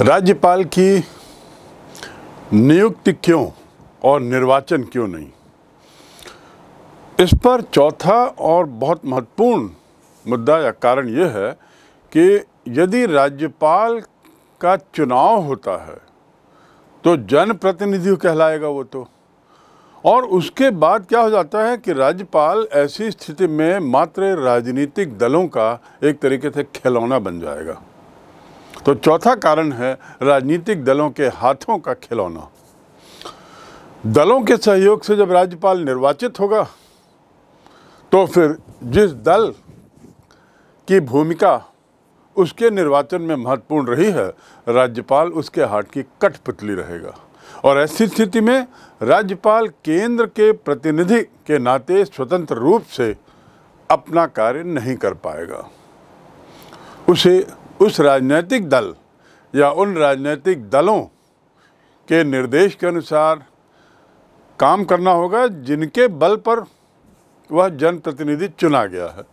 राज्यपाल की नियुक्ति क्यों और निर्वाचन क्यों नहीं इस पर चौथा और बहुत महत्वपूर्ण मुद्दा या कारण यह है कि यदि राज्यपाल का चुनाव होता है तो जनप्रतिनिधि कहलाएगा वो तो और उसके बाद क्या हो जाता है कि राज्यपाल ऐसी स्थिति में मात्र राजनीतिक दलों का एक तरीके से खिलौना बन जाएगा तो चौथा कारण है राजनीतिक दलों के हाथों का खिलौना दलों के सहयोग से जब राज्यपाल निर्वाचित होगा तो फिर जिस दल की भूमिका उसके निर्वाचन में महत्वपूर्ण रही है राज्यपाल उसके हाथ की कठपुतली रहेगा और ऐसी स्थिति में राज्यपाल केंद्र के प्रतिनिधि के नाते स्वतंत्र रूप से अपना कार्य नहीं कर पाएगा उसे उस राजनीतिक दल या उन राजनीतिक दलों के निर्देश के अनुसार काम करना होगा जिनके बल पर वह जनप्रतिनिधि चुना गया है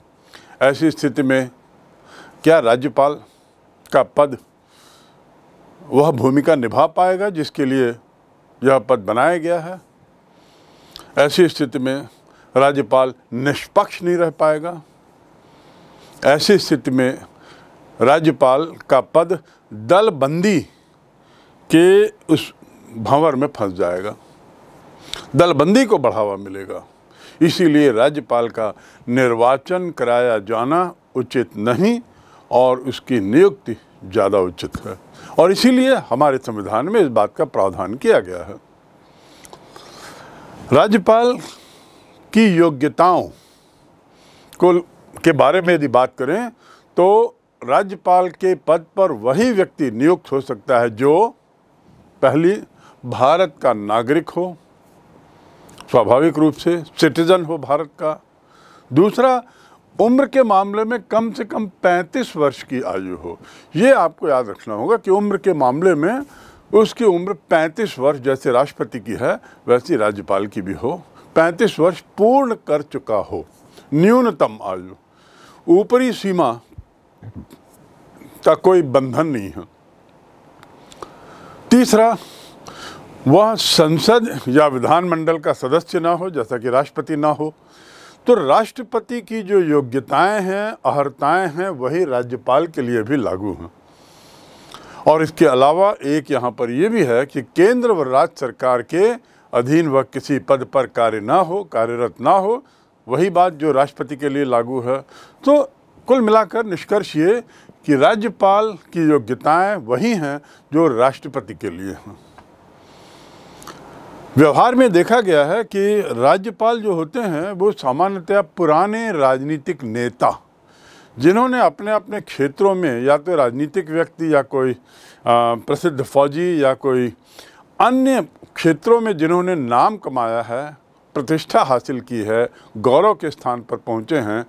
ऐसी स्थिति में क्या राज्यपाल का पद वह भूमिका निभा पाएगा जिसके लिए यह पद बनाया गया है ऐसी स्थिति में राज्यपाल निष्पक्ष नहीं रह पाएगा ऐसी स्थिति में राज्यपाल का पद दल बंदी के उस भंवर में फंस जाएगा दलबंदी को बढ़ावा मिलेगा इसीलिए राज्यपाल का निर्वाचन कराया जाना उचित नहीं और उसकी नियुक्ति ज़्यादा उचित है और इसीलिए हमारे संविधान में इस बात का प्रावधान किया गया है राज्यपाल की योग्यताओं को के बारे में यदि बात करें तो राज्यपाल के पद पर वही व्यक्ति नियुक्त हो सकता है जो पहली भारत का नागरिक हो स्वाभाविक रूप से सिटीजन हो भारत का दूसरा उम्र के मामले में कम से कम 35 वर्ष की आयु हो ये आपको याद रखना होगा कि उम्र के मामले में उसकी उम्र 35 वर्ष जैसे राष्ट्रपति की है वैसी राज्यपाल की भी हो 35 वर्ष पूर्ण कर चुका हो न्यूनतम आयु ऊपरी सीमा का कोई बंधन नहीं है तीसरा वह संसद या विधानमंडल का सदस्य ना हो जैसा कि राष्ट्रपति ना हो तो राष्ट्रपति की जो योग्यताएं हैं अहर्ताएं हैं वही राज्यपाल के लिए भी लागू हैं और इसके अलावा एक यहाँ पर यह भी है कि केंद्र व राज्य सरकार के अधीन वह किसी पद पर कार्य ना हो कार्यरत ना हो वही बात जो राष्ट्रपति के लिए लागू है तो कुल मिलाकर निष्कर्ष ये कि राज्यपाल की योग्यताएं वही हैं जो राष्ट्रपति के लिए हैं व्यवहार में देखा गया है कि राज्यपाल जो होते हैं वो सामान्यतया पुराने राजनीतिक नेता जिन्होंने अपने अपने क्षेत्रों में या तो राजनीतिक व्यक्ति या कोई प्रसिद्ध फौजी या कोई अन्य क्षेत्रों में जिन्होंने नाम कमाया है प्रतिष्ठा हासिल की है गौरव के स्थान पर पहुँचे हैं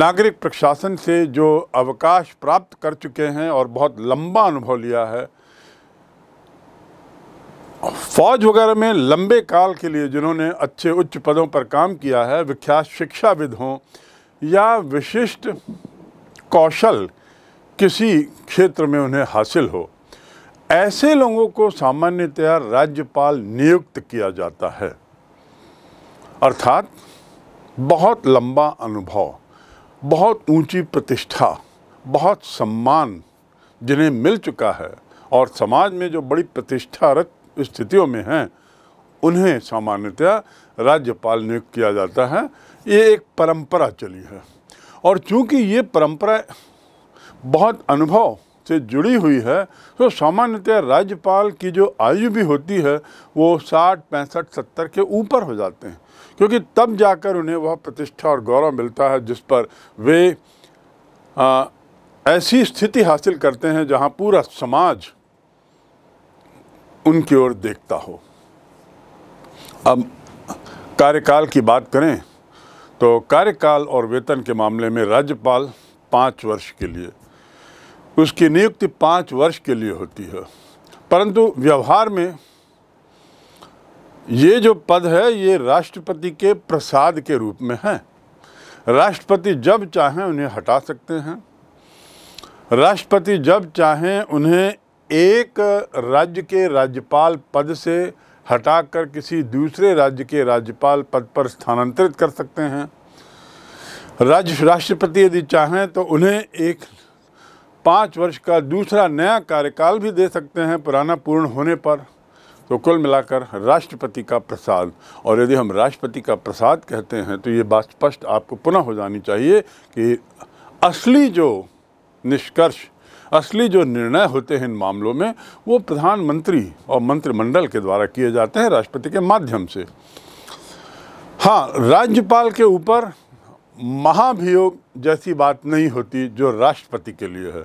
नागरिक प्रशासन से जो अवकाश प्राप्त कर चुके हैं और बहुत लंबा अनुभव लिया है फौज वगैरह में लंबे काल के लिए जिन्होंने अच्छे उच्च पदों पर काम किया है विख्यात शिक्षाविद हों या विशिष्ट कौशल किसी क्षेत्र में उन्हें हासिल हो ऐसे लोगों को सामान्यतया राज्यपाल नियुक्त किया जाता है अर्थात बहुत लंबा अनुभव बहुत ऊंची प्रतिष्ठा बहुत सम्मान जिन्हें मिल चुका है और समाज में जो बड़ी प्रतिष्ठारत स्थितियों में हैं उन्हें सामान्यतया राज्यपाल नियुक्त किया जाता है ये एक परंपरा चली है और चूंकि ये परंपरा बहुत अनुभव से जुड़ी हुई है तो सामान्यतः राज्यपाल की जो आयु भी होती है वो साठ पैंसठ सत्तर के ऊपर हो जाते हैं क्योंकि तब जाकर उन्हें वह प्रतिष्ठा और गौरव मिलता है जिस पर वे आ, ऐसी स्थिति हासिल करते हैं जहां पूरा समाज उनकी ओर देखता हो अब कार्यकाल की बात करें तो कार्यकाल और वेतन के मामले में राज्यपाल पाँच वर्ष के लिए उसकी नियुक्ति पाँच वर्ष के लिए होती है परंतु व्यवहार में ये जो पद है ये राष्ट्रपति के प्रसाद के रूप में है राष्ट्रपति जब चाहें उन्हें हटा सकते हैं राष्ट्रपति जब चाहें उन्हें एक राज्य के राज्यपाल पद से हटाकर किसी दूसरे राज्य के राज्यपाल पद पर स्थानांतरित कर सकते हैं राज्य राष्ट्रपति यदि चाहें तो उन्हें एक पाँच वर्ष का दूसरा नया कार्यकाल भी दे सकते हैं पुराना पूर्ण होने पर तो कुल मिलाकर राष्ट्रपति का प्रसाद और यदि हम राष्ट्रपति का प्रसाद कहते हैं तो ये बात स्पष्ट आपको पुनः हो जानी चाहिए कि असली जो निष्कर्ष असली जो निर्णय होते हैं इन मामलों में वो प्रधानमंत्री और मंत्रिमंडल के द्वारा किए जाते हैं राष्ट्रपति के माध्यम से हाँ राज्यपाल के ऊपर महाभियोग जैसी बात नहीं होती जो राष्ट्रपति के लिए है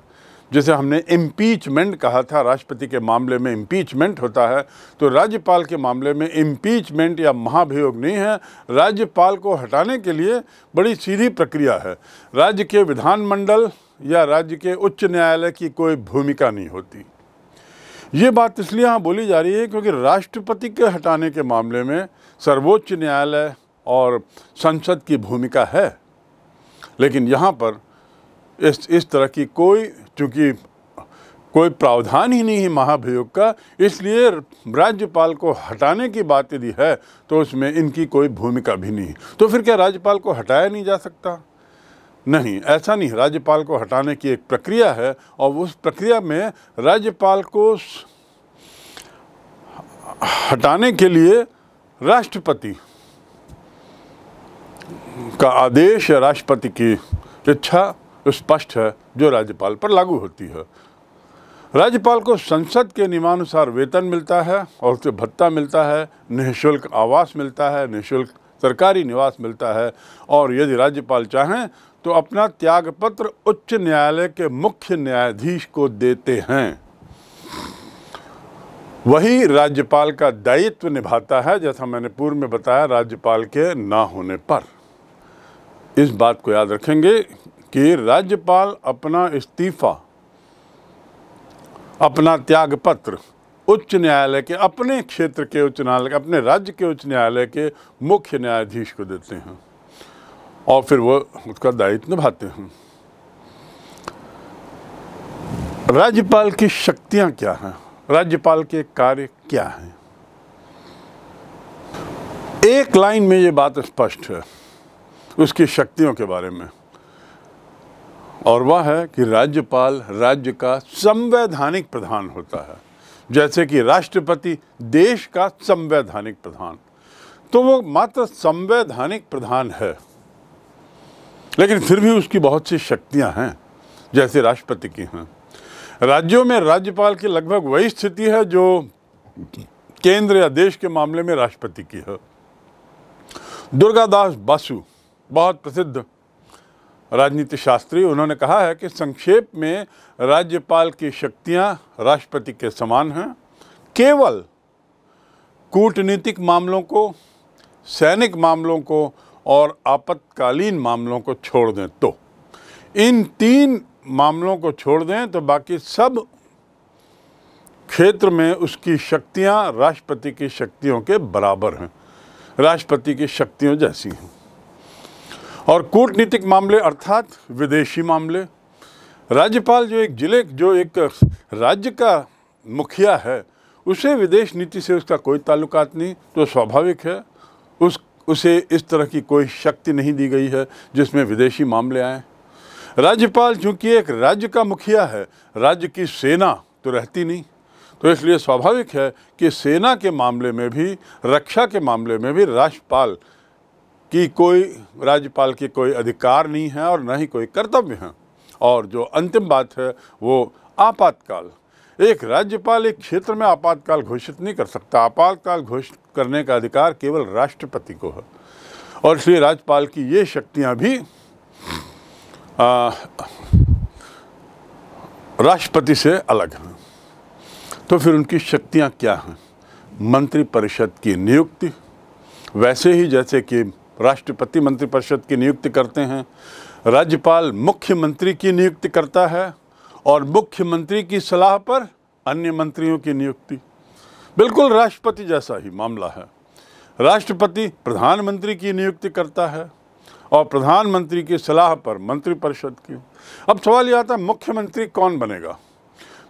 जैसे हमने इम्पीचमेंट कहा था राष्ट्रपति के मामले में इम्पीचमेंट होता है तो राज्यपाल के मामले में इम्पीचमेंट या महाभियोग नहीं है राज्यपाल को हटाने के लिए बड़ी सीधी प्रक्रिया है राज्य के विधानमंडल या राज्य के उच्च न्यायालय की कोई भूमिका नहीं होती ये बात इसलिए यहाँ बोली जा रही है क्योंकि राष्ट्रपति के हटाने के मामले में सर्वोच्च न्यायालय और संसद की भूमिका है लेकिन यहाँ पर इस इस तरह की कोई चूँकि कोई प्रावधान ही नहीं है महाभियोग का इसलिए राज्यपाल को हटाने की बात यदि है तो उसमें इनकी कोई भूमिका भी नहीं तो फिर क्या राज्यपाल को हटाया नहीं जा सकता नहीं ऐसा नहीं राज्यपाल को हटाने की एक प्रक्रिया है और उस प्रक्रिया में राज्यपाल को हटाने के लिए राष्ट्रपति का आदेश या राष्ट्रपति की इच्छा स्पष्ट है जो राज्यपाल पर लागू होती है राज्यपाल को संसद के नियमानुसार वेतन मिलता है और उसे भत्ता मिलता है निःशुल्क आवास मिलता है निःशुल्क सरकारी निवास मिलता है और यदि राज्यपाल चाहें तो अपना त्यागपत्र उच्च न्यायालय के मुख्य न्यायाधीश को देते हैं वही राज्यपाल का दायित्व निभाता है जैसा मैंने पूर्व में बताया राज्यपाल के ना होने पर इस बात को याद रखेंगे कि राज्यपाल अपना इस्तीफा अपना त्याग पत्र उच्च न्यायालय के अपने क्षेत्र के उच्च न्यायालय अपने राज्य के उच्च न्यायालय के मुख्य न्यायाधीश को देते हैं और फिर वो उसका दायित्व निभाते हैं राज्यपाल की शक्तियां क्या हैं राज्यपाल के कार्य क्या हैं एक लाइन में ये बात स्पष्ट है उसकी शक्तियों के बारे में और वह है कि राज्यपाल राज्य का संवैधानिक प्रधान होता है जैसे कि राष्ट्रपति देश का संवैधानिक प्रधान तो वो मात्र संवैधानिक प्रधान है लेकिन फिर भी उसकी बहुत सी शक्तियां हैं जैसे राष्ट्रपति की हैं राज्यों में राज्यपाल की लगभग वही स्थिति है जो केंद्र या देश के मामले में राष्ट्रपति की है दुर्गादास बासु बहुत प्रसिद्ध राजनीति शास्त्री उन्होंने कहा है कि संक्षेप में राज्यपाल की शक्तियां राष्ट्रपति के समान हैं केवल कूटनीतिक मामलों को सैनिक मामलों को और आपातकालीन मामलों को छोड़ दें तो इन तीन मामलों को छोड़ दें तो बाकी सब क्षेत्र में उसकी शक्तियां राष्ट्रपति की शक्तियों के बराबर हैं राष्ट्रपति की शक्तियों जैसी हैं और कूटनीतिक मामले अर्थात विदेशी मामले राज्यपाल जो एक जिले जो एक राज्य का मुखिया है उसे विदेश नीति से उसका कोई ताल्लुकात नहीं तो स्वाभाविक है उस उसे इस तरह की कोई शक्ति नहीं दी गई है जिसमें विदेशी मामले आए राज्यपाल चूँकि एक राज्य का मुखिया है राज्य की सेना तो रहती नहीं तो इसलिए स्वाभाविक है कि सेना के मामले में भी रक्षा के मामले में भी राज्यपाल कि कोई राज्यपाल के कोई अधिकार नहीं है और न ही कोई कर्तव्य है और जो अंतिम बात है वो आपातकाल एक राज्यपाल एक क्षेत्र में आपातकाल घोषित नहीं कर सकता आपातकाल घोषित करने का अधिकार केवल राष्ट्रपति को है और इसलिए राज्यपाल की ये शक्तियाँ भी राष्ट्रपति से अलग हैं तो फिर उनकी शक्तियाँ क्या हैं मंत्रिपरिषद की नियुक्ति वैसे ही जैसे कि राष्ट्रपति मंत्रिपरिषद की नियुक्ति करते हैं राज्यपाल मुख्यमंत्री की नियुक्ति करता है और मुख्यमंत्री की सलाह पर अन्य मंत्रियों की नियुक्ति बिल्कुल राष्ट्रपति जैसा ही मामला है राष्ट्रपति प्रधानमंत्री की नियुक्ति करता है और प्रधानमंत्री की सलाह पर मंत्रिपरिषद की अब सवाल यह आता है मुख्यमंत्री कौन बनेगा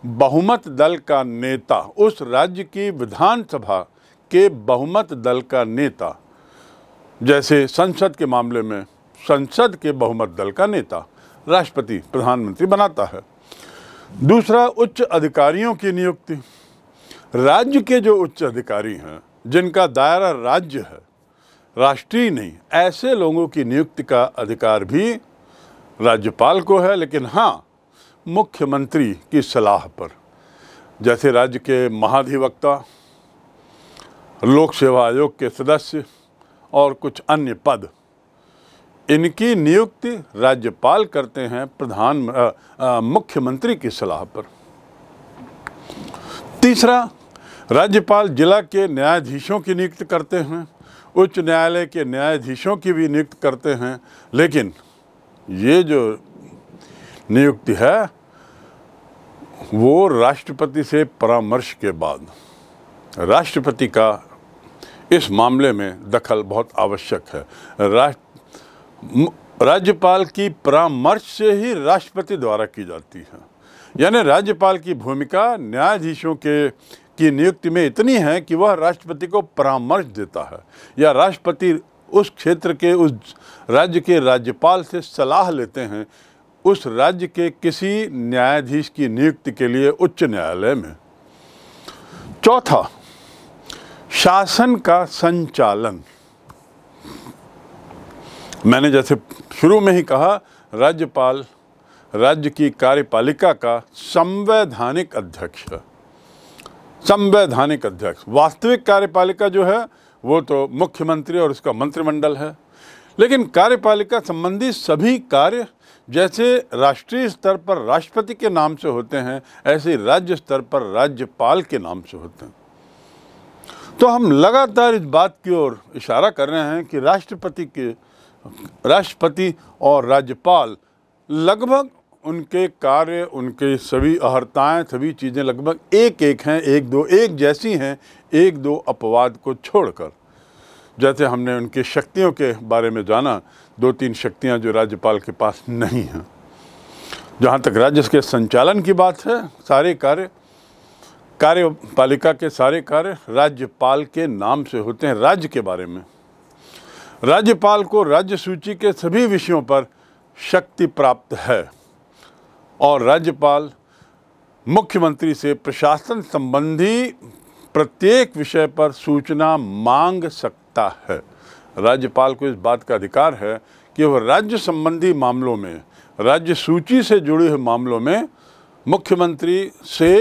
बहुमत दल का नेता उस राज्य की विधानसभा के बहुमत दल का नेता जैसे संसद के मामले में संसद के बहुमत दल का नेता राष्ट्रपति प्रधानमंत्री बनाता है दूसरा उच्च अधिकारियों की नियुक्ति राज्य के जो उच्च अधिकारी हैं जिनका दायरा राज्य है राष्ट्रीय नहीं ऐसे लोगों की नियुक्ति का अधिकार भी राज्यपाल को है लेकिन हाँ मुख्यमंत्री की सलाह पर जैसे राज्य के महाधिवक्ता लोक सेवा आयोग के सदस्य और कुछ अन्य पद इनकी नियुक्ति राज्यपाल करते हैं प्रधान मुख्यमंत्री की सलाह पर तीसरा राज्यपाल जिला के न्यायाधीशों की नियुक्त करते हैं उच्च न्यायालय के न्यायाधीशों की भी नियुक्त करते हैं लेकिन ये जो नियुक्ति है वो राष्ट्रपति से परामर्श के बाद राष्ट्रपति का इस मामले में दखल बहुत आवश्यक है राष्ट्र राज्यपाल की परामर्श से ही राष्ट्रपति द्वारा की जाती है यानी राज्यपाल की भूमिका न्यायाधीशों के की नियुक्ति में इतनी है कि वह राष्ट्रपति को परामर्श देता है या राष्ट्रपति उस क्षेत्र के उस राज्य के राज्यपाल से सलाह लेते हैं उस राज्य के किसी न्यायाधीश की नियुक्ति के लिए उच्च न्यायालय में चौथा शासन का संचालन मैंने जैसे शुरू में ही कहा राज्यपाल राज्य की कार्यपालिका का संवैधानिक अध्यक्ष है संवैधानिक अध्यक्ष वास्तविक कार्यपालिका जो है वो तो मुख्यमंत्री और उसका मंत्रिमंडल है लेकिन कार्यपालिका संबंधी सभी कार्य जैसे राष्ट्रीय स्तर पर राष्ट्रपति के नाम से होते हैं ऐसे राज्य स्तर पर राज्यपाल के नाम से होते हैं तो हम लगातार इस बात की ओर इशारा कर रहे हैं कि राष्ट्रपति के राष्ट्रपति और राज्यपाल लगभग उनके कार्य उनके सभी अहर्ताएँ सभी चीज़ें लगभग एक एक हैं एक दो एक जैसी हैं एक दो अपवाद को छोड़कर जैसे हमने उनकी शक्तियों के बारे में जाना दो तीन शक्तियां जो राज्यपाल के पास नहीं हैं जहाँ तक राज्य के संचालन की बात है सारे कार्य कार्यपालिका के सारे कार्य राज्यपाल के नाम से होते हैं राज्य के बारे में राज्यपाल को राज्य सूची के सभी विषयों पर शक्ति प्राप्त है और राज्यपाल मुख्यमंत्री से प्रशासन संबंधी प्रत्येक विषय पर सूचना मांग सकता है राज्यपाल को इस बात का अधिकार है कि वह राज्य संबंधी मामलों में राज्य सूची से जुड़े हुए मामलों में मुख्यमंत्री से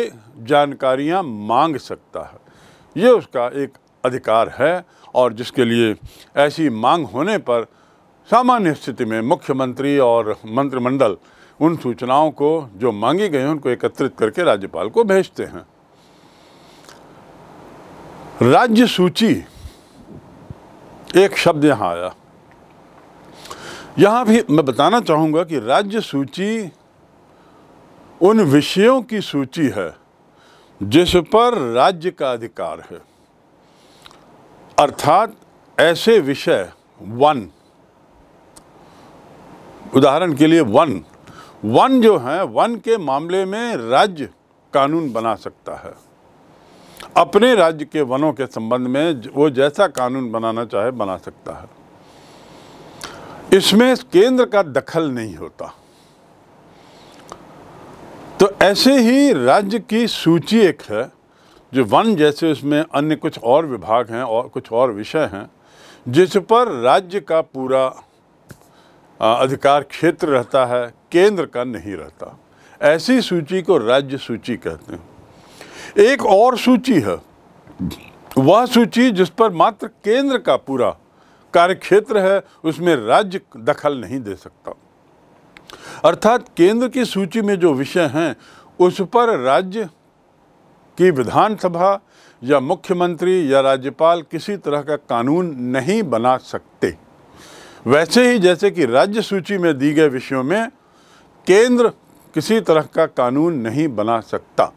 जानकारियां मांग सकता है ये उसका एक अधिकार है और जिसके लिए ऐसी मांग होने पर सामान्य स्थिति में मुख्यमंत्री और मंत्रिमंडल उन सूचनाओं को जो मांगी गई हैं उनको एकत्रित करके राज्यपाल को भेजते हैं राज्य सूची एक शब्द यहाँ आया यहाँ भी मैं बताना चाहूँगा कि राज्य सूची उन विषयों की सूची है जिस पर राज्य का अधिकार है अर्थात ऐसे विषय वन उदाहरण के लिए वन वन जो है वन के मामले में राज्य कानून बना सकता है अपने राज्य के वनों के संबंध में वो जैसा कानून बनाना चाहे बना सकता है इसमें केंद्र का दखल नहीं होता तो ऐसे ही राज्य की सूची एक है जो वन जैसे उसमें अन्य कुछ और विभाग हैं और कुछ और विषय हैं जिस पर राज्य का पूरा अधिकार क्षेत्र रहता है केंद्र का नहीं रहता ऐसी सूची को राज्य सूची कहते हैं एक और सूची है वह सूची जिस पर मात्र केंद्र का पूरा कार्यक्षेत्र है उसमें राज्य दखल नहीं दे सकता अर्थात केंद्र की सूची में जो विषय हैं उस पर राज्य की विधानसभा या मुख्यमंत्री या राज्यपाल किसी तरह का कानून नहीं बना सकते वैसे ही जैसे कि राज्य सूची में दी गए विषयों में केंद्र किसी तरह का कानून नहीं बना सकता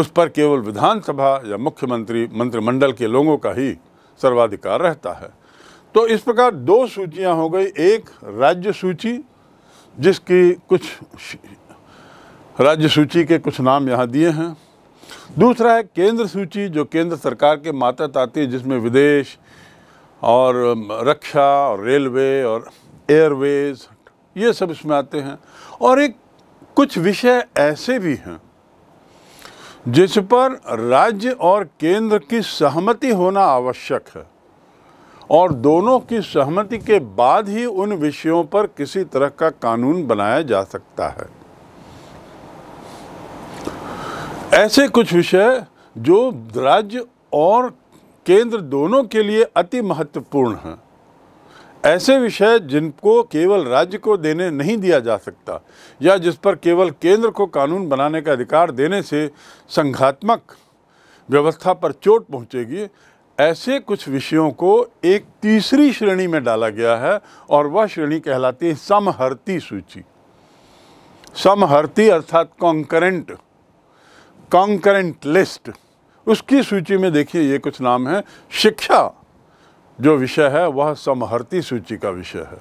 उस पर केवल विधानसभा या मुख्यमंत्री मंत्रिमंडल के लोगों का ही सर्वाधिकार रहता है तो इस प्रकार दो सूचियां हो गई एक राज्य सूची जिसकी कुछ राज्य सूची के कुछ नाम यहाँ दिए हैं दूसरा है केंद्र सूची जो केंद्र सरकार के मातहत आती है जिसमें विदेश और रक्षा और रेलवे और एयरवेज ये सब इसमें आते हैं और एक कुछ विषय ऐसे भी हैं जिस पर राज्य और केंद्र की सहमति होना आवश्यक है और दोनों की सहमति के बाद ही उन विषयों पर किसी तरह का कानून बनाया जा सकता है ऐसे कुछ विषय जो राज्य और केंद्र दोनों के लिए अति महत्वपूर्ण हैं ऐसे विषय जिनको केवल राज्य को देने नहीं दिया जा सकता या जिस पर केवल केंद्र को कानून बनाने का अधिकार देने से संघात्मक व्यवस्था पर चोट पहुंचेगी ऐसे कुछ विषयों को एक तीसरी श्रेणी में डाला गया है और वह श्रेणी कहलाती है समहर्ती सूची समहर्ती अर्थात कॉन्करेंट कॉन्करेंट लिस्ट उसकी सूची में देखिए ये कुछ नाम है शिक्षा जो विषय है वह समहर्ती सूची का विषय है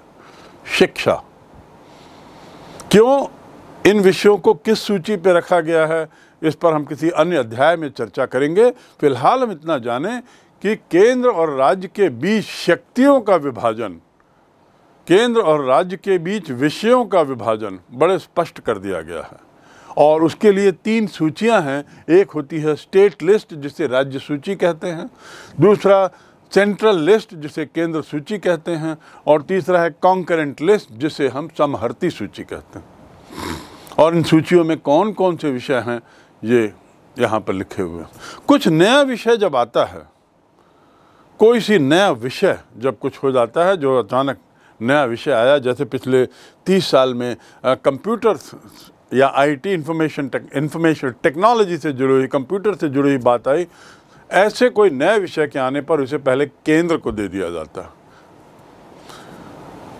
शिक्षा क्यों इन विषयों को किस सूची पर रखा गया है इस पर हम किसी अन्य अध्याय में चर्चा करेंगे फिलहाल हम इतना जानें कि केंद्र और राज्य के बीच शक्तियों का विभाजन केंद्र और राज्य के बीच विषयों का विभाजन बड़े स्पष्ट कर दिया गया है और उसके लिए तीन सूचियां हैं एक होती है स्टेट लिस्ट जिसे राज्य सूची कहते हैं दूसरा सेंट्रल लिस्ट जिसे केंद्र सूची कहते हैं और तीसरा है कॉन्करेंट लिस्ट जिसे हम समहर्ती सूची कहते हैं और इन सूचियों में कौन कौन से विषय हैं ये यहाँ पर लिखे हुए हैं कुछ नया विषय जब आता है कोई सी नया विषय जब कुछ हो जाता है जो अचानक नया विषय आया जैसे पिछले तीस साल में कंप्यूटर या IT information tech information technology से जुड़ी हुई कंप्यूटर से जुड़ी हुई बात आई ऐसे कोई नए विषय के आने पर उसे पहले केंद्र को दे दिया जाता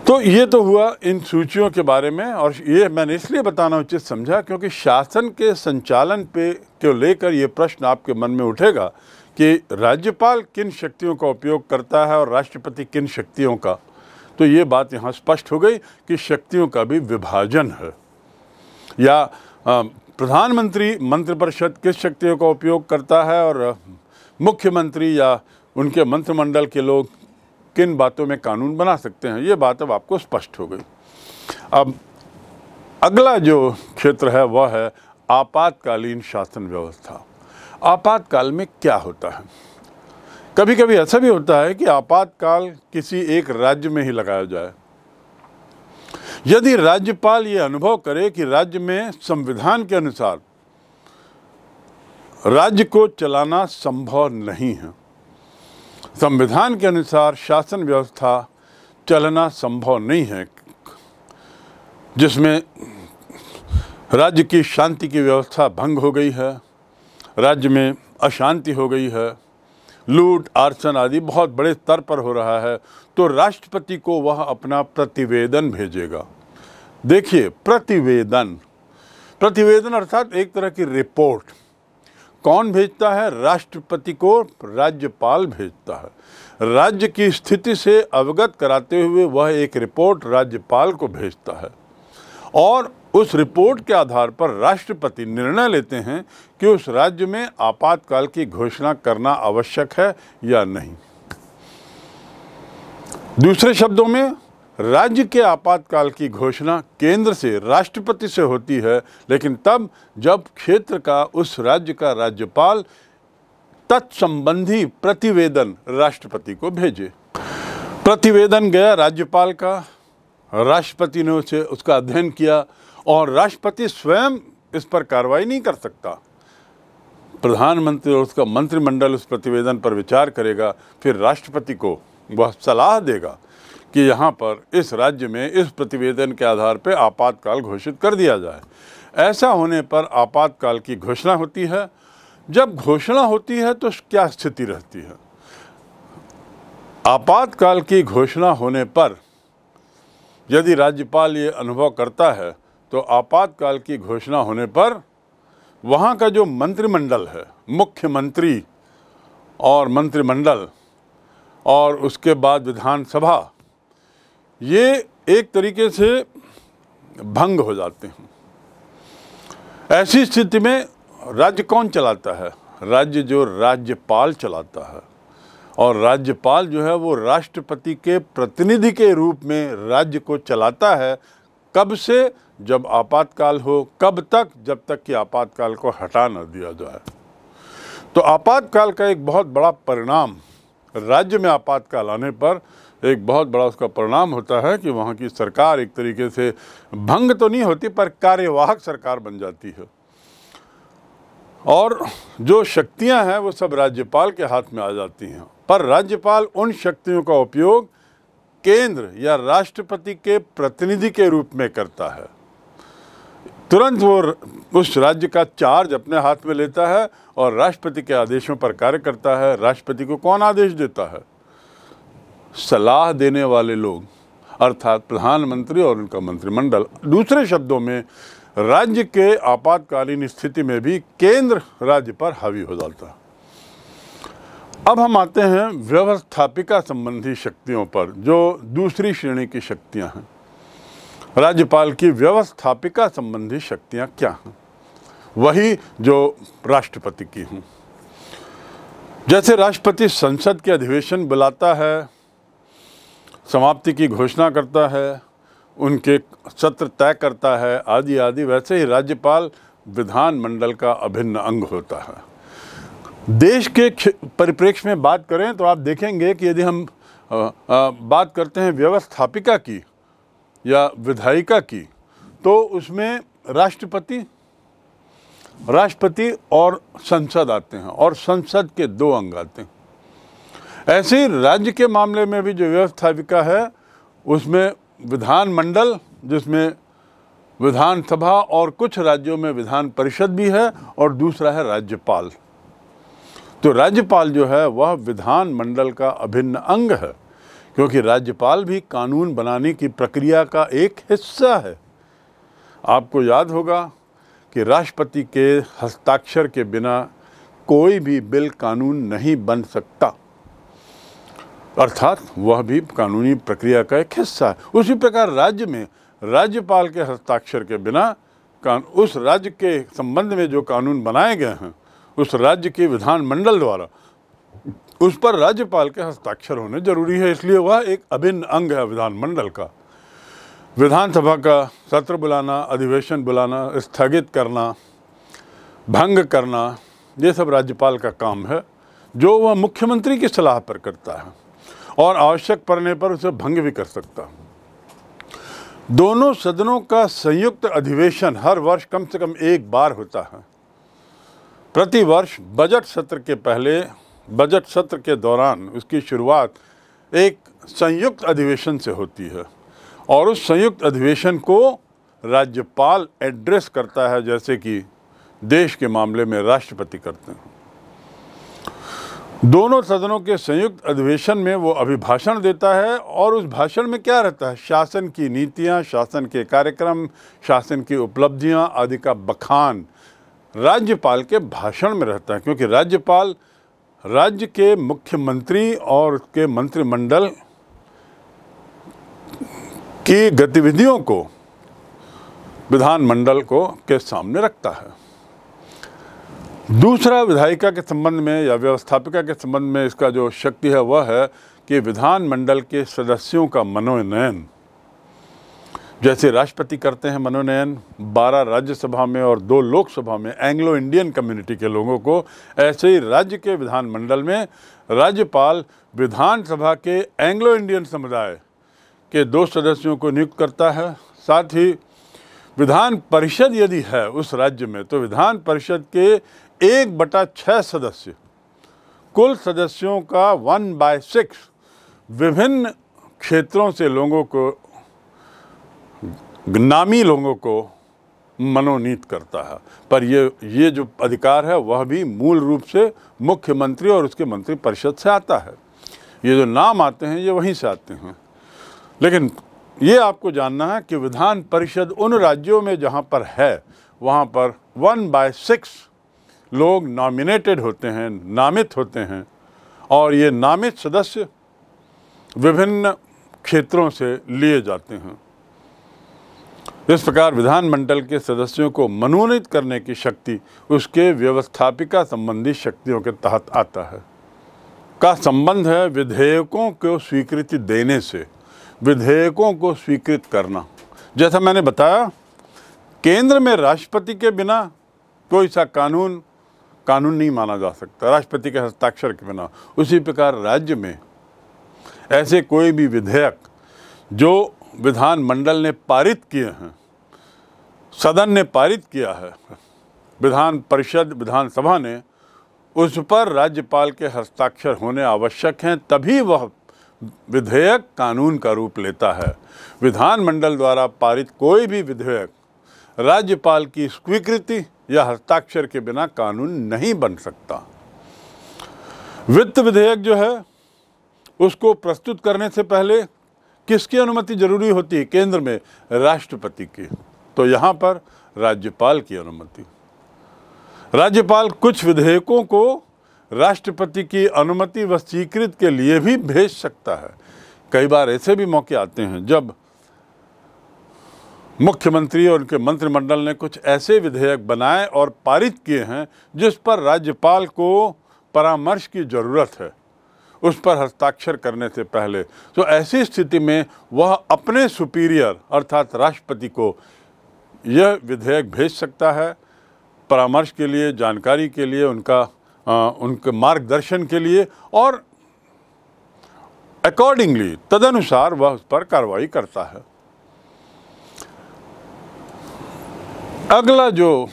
तो ये तो हुआ इन सूचियों के बारे में और ये मैंने इसलिए बताना उचित समझा क्योंकि शासन के संचालन पे को लेकर ये प्रश्न आपके मन में उठेगा कि राज्यपाल किन शक्तियों का उपयोग करता है और राष्ट्रपति किन शक्तियों का तो ये बात यहाँ स्पष्ट हो गई कि शक्तियों का भी विभाजन है या प्रधानमंत्री मंत्रिपरिषद किस शक्तियों का उपयोग करता है और मुख्यमंत्री या उनके मंत्रिमंडल के लोग किन बातों में कानून बना सकते हैं ये बात अब आपको स्पष्ट हो गई अब अगला जो क्षेत्र है वह है आपातकालीन शासन व्यवस्था आपातकाल में क्या होता है कभी कभी ऐसा भी होता है कि आपातकाल किसी एक राज्य में ही लगाया जाए यदि राज्यपाल ये अनुभव करे कि राज्य में संविधान के अनुसार राज्य को चलाना संभव नहीं है संविधान के अनुसार शासन व्यवस्था चलना संभव नहीं है जिसमें राज्य की शांति की व्यवस्था भंग हो गई है राज्य में अशांति हो गई है लूट आर्चन आदि बहुत बड़े स्तर पर हो रहा है तो राष्ट्रपति को वह अपना प्रतिवेदन भेजेगा देखिए प्रतिवेदन प्रतिवेदन अर्थात एक तरह की रिपोर्ट कौन भेजता है राष्ट्रपति को राज्यपाल भेजता है राज्य की स्थिति से अवगत कराते हुए वह एक रिपोर्ट राज्यपाल को भेजता है और उस रिपोर्ट के आधार पर राष्ट्रपति निर्णय लेते हैं कि उस राज्य में आपातकाल की घोषणा करना आवश्यक है या नहीं दूसरे शब्दों में राज्य के आपातकाल की घोषणा केंद्र से राष्ट्रपति से होती है लेकिन तब जब क्षेत्र का उस राज्य का राज्यपाल तत्संबंधी प्रतिवेदन राष्ट्रपति को भेजे प्रतिवेदन गया राज्यपाल का राष्ट्रपति ने उसे उसका अध्ययन किया और राष्ट्रपति स्वयं इस पर कार्रवाई नहीं कर सकता प्रधानमंत्री और उसका मंत्रिमंडल उस प्रतिवेदन पर विचार करेगा फिर राष्ट्रपति को वह सलाह देगा कि यहाँ पर इस राज्य में इस प्रतिवेदन के आधार पर आपातकाल घोषित कर दिया जाए ऐसा होने पर आपातकाल की घोषणा होती है जब घोषणा होती है तो क्या स्थिति रहती है आपातकाल की घोषणा होने पर यदि राज्यपाल ये अनुभव करता है तो आपातकाल की घोषणा होने पर वहाँ का जो मंत्रिमंडल है मुख्यमंत्री और मंत्रिमंडल और उसके बाद विधानसभा ये एक तरीके से भंग हो जाते हैं ऐसी स्थिति में राज्य कौन चलाता है राज्य जो राज्यपाल चलाता है और राज्यपाल जो है वो राष्ट्रपति के प्रतिनिधि के रूप में राज्य को चलाता है कब से जब आपातकाल हो कब तक जब तक कि आपातकाल को हटा न दिया जाए तो आपातकाल का एक बहुत बड़ा परिणाम राज्य में आपातकाल आने पर एक बहुत बड़ा उसका परिणाम होता है कि वहाँ की सरकार एक तरीके से भंग तो नहीं होती पर कार्यवाहक सरकार बन जाती है और जो शक्तियाँ हैं वो सब राज्यपाल के हाथ में आ जाती हैं पर राज्यपाल उन शक्तियों का उपयोग केंद्र या राष्ट्रपति के प्रतिनिधि के रूप में करता है तुरंत वो उस राज्य का चार्ज अपने हाथ में लेता है और राष्ट्रपति के आदेशों पर कार्य करता है राष्ट्रपति को कौन आदेश देता है सलाह देने वाले लोग अर्थात प्रधानमंत्री और उनका मंत्रिमंडल दूसरे शब्दों में राज्य के आपातकालीन स्थिति में भी केंद्र राज्य पर हावी हो जाता है अब हम आते हैं व्यवस्थापिका संबंधी शक्तियों पर जो दूसरी श्रेणी की शक्तियां हैं राज्यपाल की व्यवस्थापिका संबंधी शक्तियां क्या हैं वही जो राष्ट्रपति की हूँ जैसे राष्ट्रपति संसद के अधिवेशन बुलाता है समाप्ति की घोषणा करता है उनके सत्र तय करता है आदि आदि वैसे ही राज्यपाल विधानमंडल का अभिन्न अंग होता है देश के परिप्रेक्ष्य में बात करें तो आप देखेंगे कि यदि हम आ, आ, बात करते हैं व्यवस्थापिका की या विधायिका की तो उसमें राष्ट्रपति राष्ट्रपति और संसद आते हैं और संसद के दो अंग आते हैं ऐसे ही राज्य के मामले में भी जो व्यवस्थापिका है उसमें विधानमंडल जिसमें विधानसभा और कुछ राज्यों में विधान परिषद भी है और दूसरा है राज्यपाल तो राज्यपाल जो है वह विधानमंडल का अभिन्न अंग है क्योंकि राज्यपाल भी कानून बनाने की प्रक्रिया का एक हिस्सा है आपको याद होगा कि राष्ट्रपति के हस्ताक्षर के बिना कोई भी बिल कानून नहीं बन सकता अर्थात वह भी कानूनी प्रक्रिया का एक हिस्सा है उसी प्रकार राज्य में राज्यपाल के हस्ताक्षर के बिना कान उस राज्य के संबंध में जो कानून बनाए गए हैं उस राज्य के विधानमंडल द्वारा उस पर राज्यपाल के हस्ताक्षर होने जरूरी है इसलिए वह एक अभिन्न अंग है विधानमंडल का विधानसभा का सत्र बुलाना अधिवेशन बुलाना स्थगित करना भंग करना ये सब राज्यपाल का काम है जो वह मुख्यमंत्री की सलाह पर करता है और आवश्यक पड़ने पर उसे भंग भी कर सकता है दोनों सदनों का संयुक्त अधिवेशन हर वर्ष कम से कम एक बार होता है प्रतिवर्ष बजट सत्र के पहले बजट सत्र के दौरान उसकी शुरुआत एक संयुक्त अधिवेशन से होती है और उस संयुक्त अधिवेशन को राज्यपाल एड्रेस करता है जैसे कि देश के मामले में राष्ट्रपति करते हैं दोनों सदनों के संयुक्त अधिवेशन में वो अभिभाषण देता है और उस भाषण में क्या रहता है शासन की नीतियां, शासन के कार्यक्रम शासन की उपलब्धियां आदि का बखान राज्यपाल के भाषण में रहता है क्योंकि राज्यपाल राज्य के मुख्यमंत्री और के मंत्रिमंडल की गतिविधियों को विधानमंडल को के सामने रखता है दूसरा विधायिका के संबंध में या व्यवस्थापिका के संबंध में इसका जो शक्ति है वह है कि विधानमंडल के सदस्यों का मनोनयन जैसे राष्ट्रपति करते हैं मनोनयन 12 राज्यसभा में और दो लोकसभा में एंग्लो इंडियन कम्युनिटी के लोगों को ऐसे ही राज्य के विधानमंडल में राज्यपाल विधानसभा के एंग्लो इंडियन समुदाय के दो सदस्यों को नियुक्त करता है साथ ही विधान परिषद यदि है उस राज्य में तो विधान परिषद के एक बटा छः सदस्य कुल सदस्यों का वन बाय सिक्स विभिन्न क्षेत्रों से लोगों को नामी लोगों को मनोनीत करता है पर ये ये जो अधिकार है वह भी मूल रूप से मुख्यमंत्री और उसके मंत्री परिषद से आता है ये जो नाम आते हैं ये वहीं से आते हैं लेकिन ये आपको जानना है कि विधान परिषद उन राज्यों में जहाँ पर है वहाँ पर वन बाय सिक्स लोग नॉमिनेटेड होते हैं नामित होते हैं और ये नामित सदस्य विभिन्न क्षेत्रों से लिए जाते हैं इस प्रकार विधानमंडल के सदस्यों को मनोनीत करने की शक्ति उसके व्यवस्थापिका संबंधी शक्तियों के तहत आता है का संबंध है विधेयकों को स्वीकृति देने से विधेयकों को स्वीकृत करना जैसा मैंने बताया केंद्र में राष्ट्रपति के बिना कोई सा कानून कानून नहीं माना जा सकता राष्ट्रपति के हस्ताक्षर के बिना उसी प्रकार राज्य में ऐसे कोई भी विधेयक जो विधानमंडल ने पारित किए हैं सदन ने पारित किया है विधान परिषद विधानसभा ने उस पर राज्यपाल के हस्ताक्षर होने आवश्यक हैं तभी वह विधेयक कानून का रूप लेता है विधानमंडल द्वारा पारित कोई भी विधेयक राज्यपाल की स्वीकृति या हस्ताक्षर के बिना कानून नहीं बन सकता वित्त विधेयक जो है उसको प्रस्तुत करने से पहले किसकी अनुमति जरूरी होती है केंद्र में राष्ट्रपति की तो यहाँ पर राज्यपाल की अनुमति राज्यपाल कुछ विधेयकों को राष्ट्रपति की अनुमति व स्वीकृत के लिए भी भेज सकता है कई बार ऐसे भी मौके आते हैं जब मुख्यमंत्री और उनके मंत्रिमंडल ने कुछ ऐसे विधेयक बनाए और पारित किए हैं जिस पर राज्यपाल को परामर्श की ज़रूरत है उस पर हस्ताक्षर करने से पहले तो ऐसी स्थिति में वह अपने सुपीरियर अर्थात राष्ट्रपति को यह विधेयक भेज सकता है परामर्श के लिए जानकारी के लिए उनका आ, उनके मार्गदर्शन के लिए और अकॉर्डिंगली तदनुसार वह उस पर कार्रवाई करता है अगला जो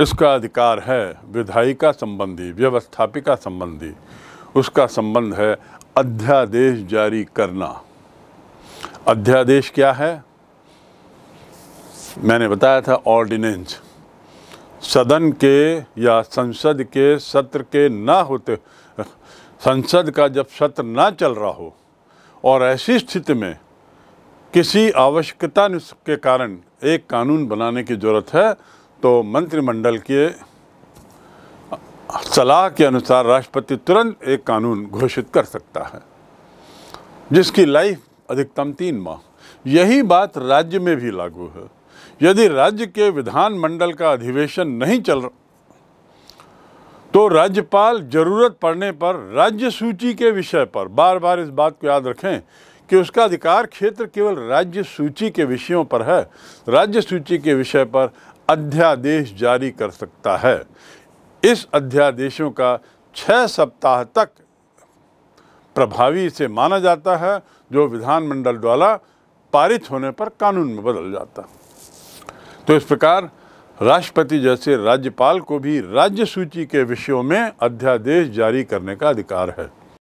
इसका अधिकार है विधायिका संबंधी व्यवस्थापिका संबंधी उसका संबंध है अध्यादेश जारी करना अध्यादेश क्या है मैंने बताया था ऑर्डिनेंस सदन के या संसद के सत्र के ना होते संसद का जब सत्र ना चल रहा हो और ऐसी स्थिति में किसी आवश्यकता के कारण एक कानून बनाने की ज़रूरत है तो मंत्रिमंडल के सलाह के अनुसार राष्ट्रपति तुरंत एक कानून घोषित कर सकता है जिसकी लाइफ अधिकतम तीन माह यही बात राज्य में भी लागू है यदि राज्य के विधानमंडल का अधिवेशन नहीं चल रहा तो राज्यपाल जरूरत पड़ने पर राज्य सूची के विषय पर बार बार इस बात को याद रखें कि उसका अधिकार क्षेत्र केवल राज्य सूची के विषयों पर है राज्य सूची के विषय पर अध्यादेश जारी कर सकता है इस अध्यादेशों का छः सप्ताह तक प्रभावी से माना जाता है जो विधानमंडल द्वारा पारित होने पर कानून में बदल जाता है तो इस प्रकार राष्ट्रपति जैसे राज्यपाल को भी राज्य सूची के विषयों में अध्यादेश जारी करने का अधिकार है